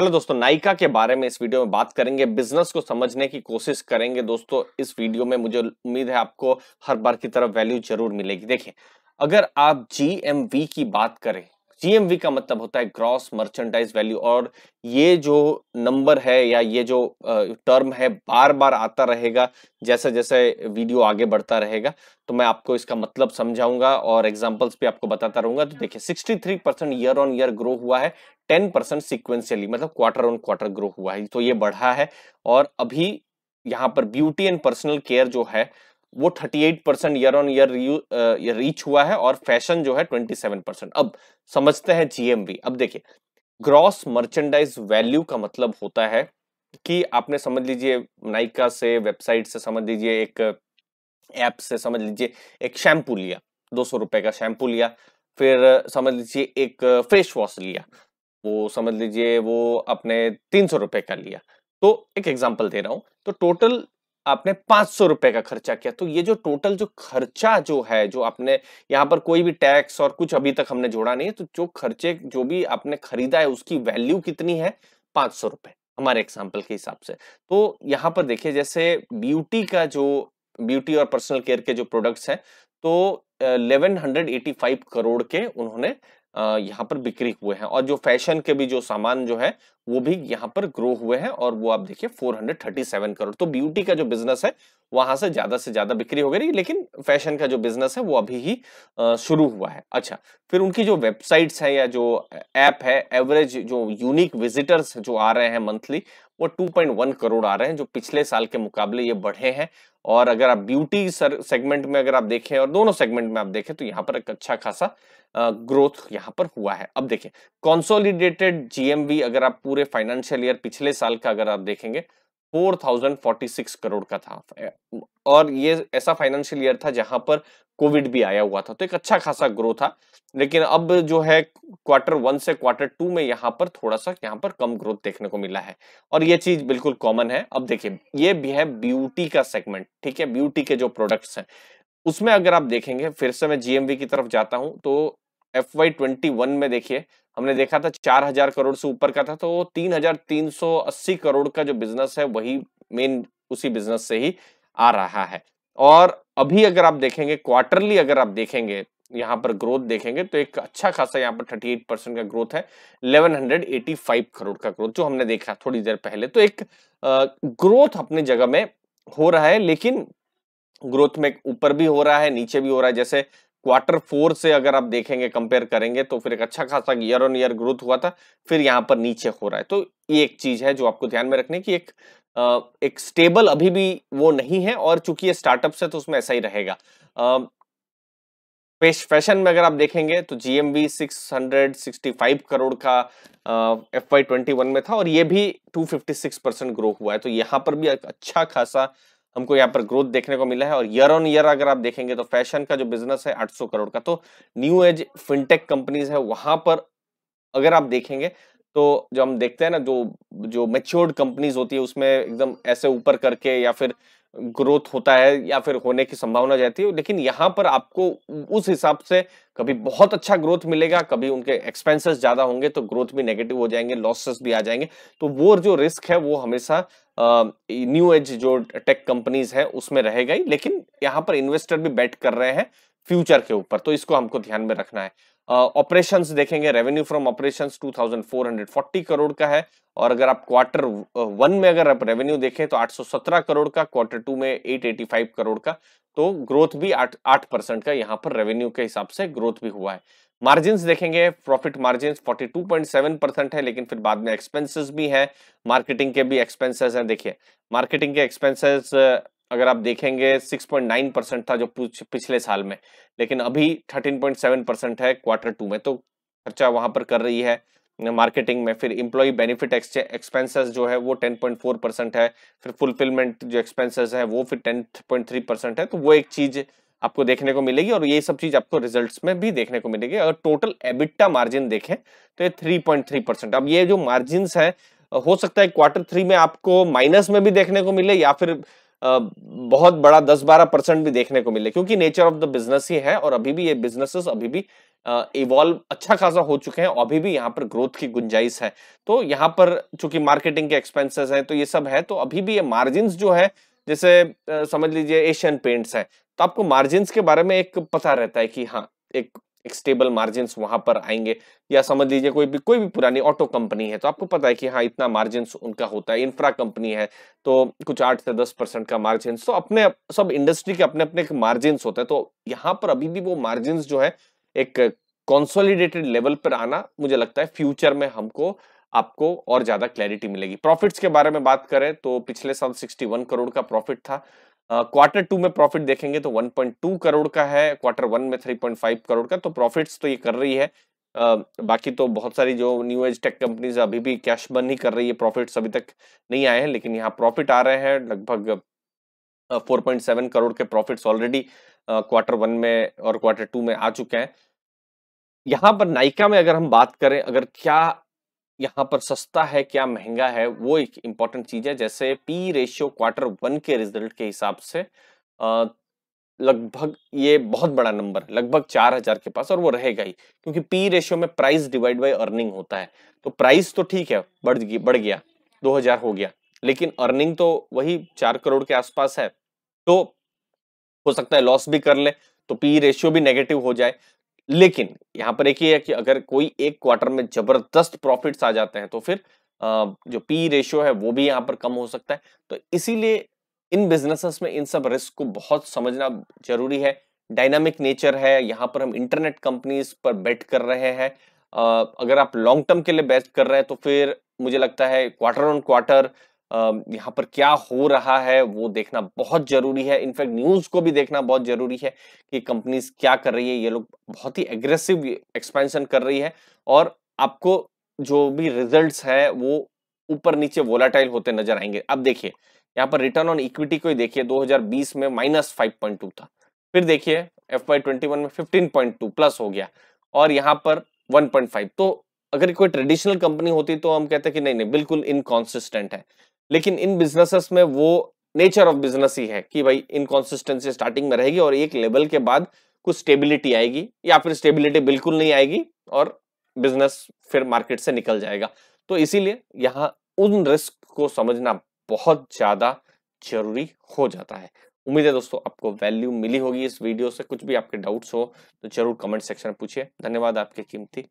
hello दोस्तों नायिका के बारे में इस वीडियो में बात करेंगे बिजनेस को समझने की कोशिश करेंगे दोस्तों इस वीडियो में मुझे उम्मीद है आपको हर बार की तरफ वैल्यू जरूर मिलेगी देखिए अगर आप जी की बात करें जीएमवी का मतलब होता है ग्रॉस मर्चेंडाइज वैल्यू और ये जो नंबर है या ये जो टर्म है बार बार आता रहेगा जैसे जैसे वीडियो आगे बढ़ता रहेगा तो मैं आपको इसका मतलब समझाऊंगा और एग्जांपल्स भी आपको बताता रहूंगा तो देखिए 63 percent year on year grow हुआ है 10 परसेंट सिक्वेंशियली मतलब क्वार्टर ऑन क्वार्टर ग्रो हुआ है तो ये बढ़ा है और अभी यहाँ पर ब्यूटी एंड पर्सनल केयर जो है वो 38 percent year on year reach हुआ है और फैशन जो है 27 परसेंट अब समझते हैं जीएमवी अब देखिए ग्रॉस मर्चेंडाइज वैल्यू का मतलब होता है कि आपने समझ लीजिए नाइका से वेबसाइट से समझ लीजिए एक ऐप से समझ लीजिए एक शैम्पू लिया दो सौ रुपए का शैम्पू लिया फिर समझ लीजिए एक फेस वॉश लिया वो समझ लीजिए वो अपने तीन सौ रुपए का लिया तो एक एग्जाम्पल दे रहा हूं तो टोटल आपने पांच सौ रुपए का खर्चा किया तो ये जो टोटल जो खर्चा जो है जो आपने यहाँ पर कोई भी टैक्स और कुछ अभी तक हमने जोड़ा नहीं है तो जो खर्चे जो भी आपने खरीदा है उसकी वैल्यू कितनी है पांच सौ रुपए हमारे एग्जाम्पल के हिसाब से तो यहाँ पर देखिए जैसे ब्यूटी का जो ब्यूटी और पर्सनल केयर के जो प्रोडक्ट्स हैं तो 1185 करोड़ के उन्होंने यहाँ पर बिक्री हुए हैं और जो फैशन के भी जो सामान जो है वो भी यहाँ पर ग्रो हुए हैं और वो आप देखिए 437 करोड़ तो ब्यूटी का जो बिजनेस है वहां से ज्यादा से ज्यादा बिक्री हो गई लेकिन फैशन का जो बिजनेस है वो अभी ही शुरू हुआ है अच्छा फिर उनकी जो वेबसाइट्स है या जो ऐप है एवरेज जो यूनिक विजिटर्स जो आ रहे हैं मंथली वो 2.1 करोड़ आ रहे हैं जो पिछले साल के मुकाबले ये बढ़े हैं और अगर आप ब्यूटी सेगमेंट में अगर आप देखें और दोनों सेगमेंट में आप देखें तो यहाँ पर एक अच्छा खासा ग्रोथ यहाँ पर हुआ है अब देखिये कॉन्सोलिडेटेड जीएमवी अगर आप पूरे फाइनेंशियल ईयर पिछले साल का अगर आप देखेंगे 4046 करोड़ का था और ये ऐसा फाइनेंशियल ईयर था जहां पर कोविड भी आया हुआ था तो एक अच्छा खासा ग्रो था लेकिन अब जो है क्वार्टर वन से क्वार्टर टू में यहाँ पर थोड़ा सा यहाँ पर कम ग्रोथ देखने को मिला है और ये चीज बिल्कुल कॉमन है अब देखिए ये भी है ब्यूटी का सेगमेंट ठीक है ब्यूटी के जो प्रोडक्ट्स हैं उसमें अगर आप देखेंगे फिर से मैं जीएमवी की तरफ जाता हूं तो एफ वाई ट्वेंटी वन में देखिए हमने देखा था चार हजार करोड़ से ऊपर का था तो तीन हजार तीन सौ अस्सी करोड़ का जो बिजनेस है वही मेन उसी बिजनेस से ही आ रहा है और अभी अगर आप देखेंगे क्वार्टरली अगर आप देखेंगे यहाँ पर ग्रोथ देखेंगे तो एक अच्छा खासा यहाँ पर 38 परसेंट का ग्रोथ है 1185 करोड़ का ग्रोथ जो हमने देखा थोड़ी देर पहले तो एक ग्रोथ अपने जगह में हो रहा है लेकिन ग्रोथ में ऊपर भी हो रहा है नीचे भी हो रहा है जैसे क्वार्टर फोर से अगर आप देखेंगे कंपेयर करेंगे तो फिर एक अच्छा खासा ईयर ऑन ईयर ग्रोथ हुआ था फिर यहाँ पर नीचे हो रहा है तो ये एक चीज है जो आपको ध्यान में रखने की एक एक स्टेबल अभी भी वो नहीं है और चूंकि ये स्टार्टअप है तो उसमें ऐसा ही रहेगा आ, पेश फैशन में अगर आप देखेंगे तो जीएमबी 665 करोड़ का एफ वाई में था और ये भी 256 परसेंट ग्रो हुआ है तो यहाँ पर भी अच्छा खासा हमको यहाँ पर ग्रोथ देखने को मिला है और ईयर ऑन ईयर अगर आप देखेंगे तो फैशन का जो बिजनेस है 800 करोड़ का तो न्यू एज फिनटेक कंपनीज है वहां पर अगर आप देखेंगे तो जो हम देखते हैं ना जो जो मेच्योर्ड कंपनीज होती है उसमें एकदम ऐसे ऊपर करके या फिर ग्रोथ होता है या फिर होने की संभावना रहती है लेकिन यहाँ पर आपको उस हिसाब से कभी बहुत अच्छा ग्रोथ मिलेगा कभी उनके एक्सपेंसेस ज्यादा होंगे तो ग्रोथ भी नेगेटिव हो जाएंगे लॉसेस भी आ जाएंगे तो वो जो रिस्क है वो हमेशा न्यू एज जो टेक कंपनीज है उसमें रहेगा ही लेकिन यहाँ पर इन्वेस्टर भी बैट कर रहे हैं फ्यूचर के ऊपर तो इसको हमको ध्यान में रखना है ऑपरेशन uh, देखेंगे रेवेन्यू फ्रॉम ऑपरेशन 2440 करोड़ का है और अगर आप क्वार्टर वन में अगर आप रेवेन्यू देखें तो 817 करोड़ का क्वार्टर टू में 885 करोड़ का तो ग्रोथ भी 8 8 परसेंट का यहाँ पर रेवेन्यू के हिसाब से ग्रोथ भी हुआ है मार्जिन देखेंगे प्रॉफिट मार्जिन 42.7 परसेंट है लेकिन फिर बाद में एक्सपेंसेस भी हैं मार्केटिंग के भी एक्सपेंसेस हैं देखिए मार्केटिंग के एक्सपेंसेस अगर आप देखेंगे 6.9 परसेंट था जो पिछले साल में लेकिन अभी 13.7 परसेंट है क्वार्टर टू में तो खर्चा वहां पर कर रही है मार्केटिंग में फिर इम्प्लॉय बेनिफिट एक्सपेंसेस जो है वो 10.4 परसेंट है फिर फुलफिलमेंट जो एक्सपेंसेस है वो फिर 10.3 परसेंट है तो वो एक चीज़ आपको देखने को मिलेगी और ये सब चीज आपको रिजल्ट्स में भी देखने को मिलेगी अगर टोटल एबिटा मार्जिन देखें तो ये 3.3 परसेंट अब ये जो मार्जिन है हो सकता है क्वार्टर थ्री में आपको माइनस में भी देखने को मिले या फिर बहुत बडा दस बारह परसेंट भी देखने को मिले क्योंकि नेचर ऑफ द बिजनेस ही है और अभी भी ये बिजनेसेस अभी भी इवॉल्व अच्छा खासा हो चुके हैं अभी भी यहाँ पर ग्रोथ की गुंजाइश है तो यहाँ पर चूंकि मार्केटिंग के एक्सपेंसेस हैं तो ये सब है तो अभी भी ये मार्जिन जो है जैसे समझ लीजिए एशियन पेंट्स है तो आपको मार्जिन के बारे में एक पता रहता है कि हाँ एक एक स्टेबल मार्जिन वहां पर आएंगे या समझ लीजिए कोई भी कोई भी पुरानी ऑटो कंपनी है तो आपको पता है कि हाँ इतना मार्जिन उनका होता है इंफ्रा कंपनी है तो कुछ आठ से दस परसेंट का मार्जिन तो अपने सब इंडस्ट्री के अपने अपने मार्जिन होते हैं तो यहाँ पर अभी भी वो मार्जिन जो है एक कॉन्सोलिडेटेड लेवल पर आना मुझे लगता है फ्यूचर में हमको आपको और ज्यादा क्लैरिटी मिलेगी प्रॉफिट्स के बारे में बात करें तो पिछले साल 61 करोड़ का प्रॉफिट था क्वार्टर टू में प्रॉफिट देखेंगे तो 1.2 करोड़ का है क्वार्टर वन में 3.5 करोड़ का तो प्रॉफिट्स तो ये कर रही है आ, बाकी तो बहुत सारी जो न्यू एज टेक कंपनीज अभी भी कैश बर्न ही कर रही है प्रॉफिट अभी तक नहीं आए हैं लेकिन यहाँ प्रॉफिट आ रहे हैं लगभग 4.7 करोड़ के प्रॉफिट्स ऑलरेडी क्वार्टर वन में और क्वार्टर टू में आ चुके हैं यहाँ पर नाइका में अगर हम बात करें अगर क्या यहाँ पर सस्ता है क्या महंगा है वो एक इम्पॉर्टेंट चीज़ है जैसे पी रेशियो क्वार्टर वन के रिजल्ट के हिसाब से लगभग ये बहुत बड़ा नंबर लगभग चार हजार के पास और वो रहेगा ही क्योंकि पी रेशियो में प्राइस डिवाइड बाय अर्निंग होता है तो प्राइस तो ठीक है बढ़ गया बढ़ गया दो हजार हो गया लेकिन अर्निंग तो वही चार करोड़ के आसपास है तो हो सकता है लॉस भी कर ले तो पी रेशियो भी नेगेटिव हो जाए लेकिन यहां पर एक ही है कि अगर कोई एक क्वार्टर में जबरदस्त प्रॉफिट्स आ जाते हैं तो फिर जो पी रेशियो है वो भी यहां पर कम हो सकता है तो इसीलिए इन बिजनेसेस में इन सब रिस्क को बहुत समझना जरूरी है डायनामिक नेचर है यहां पर हम इंटरनेट कंपनीज पर बेट कर रहे हैं अगर आप लॉन्ग टर्म के लिए बेट कर रहे हैं तो फिर मुझे लगता है क्वार्टर ऑन क्वार्टर यहाँ पर क्या हो रहा है वो देखना बहुत जरूरी है इनफैक्ट न्यूज को भी देखना बहुत जरूरी है कि कंपनीज क्या कर रही है ये लोग बहुत ही एग्रेसिव एक्सपेंशन कर रही है और आपको जो भी रिजल्ट्स है वो ऊपर नीचे वोलाटाइल होते नजर आएंगे अब देखिए यहाँ पर रिटर्न ऑन इक्विटी को ही देखिए 2020 में माइनस टू था फिर देखिए एफ वाई ट्वेंटी में टू प्लस हो गया और यहाँ पर 1.5 तो अगर कोई ट्रेडिशनल कंपनी होती तो हम कहते कि नहीं नहीं बिल्कुल इनकॉन्सिस्टेंट है लेकिन इन बिजनेसेस में वो नेचर ऑफ बिजनेस ही है कि भाई इनकॉन्सिस्टेंसी स्टार्टिंग में रहेगी और एक लेवल के बाद कुछ स्टेबिलिटी आएगी या फिर स्टेबिलिटी बिल्कुल नहीं आएगी और बिजनेस फिर मार्केट से निकल जाएगा तो इसीलिए यहाँ उन रिस्क को समझना बहुत ज़्यादा जरूरी हो जाता है उम्मीद है दोस्तों आपको वैल्यू मिली होगी इस वीडियो से कुछ भी आपके डाउट्स हो तो जरूर कमेंट सेक्शन में पूछिए धन्यवाद आपके कीमती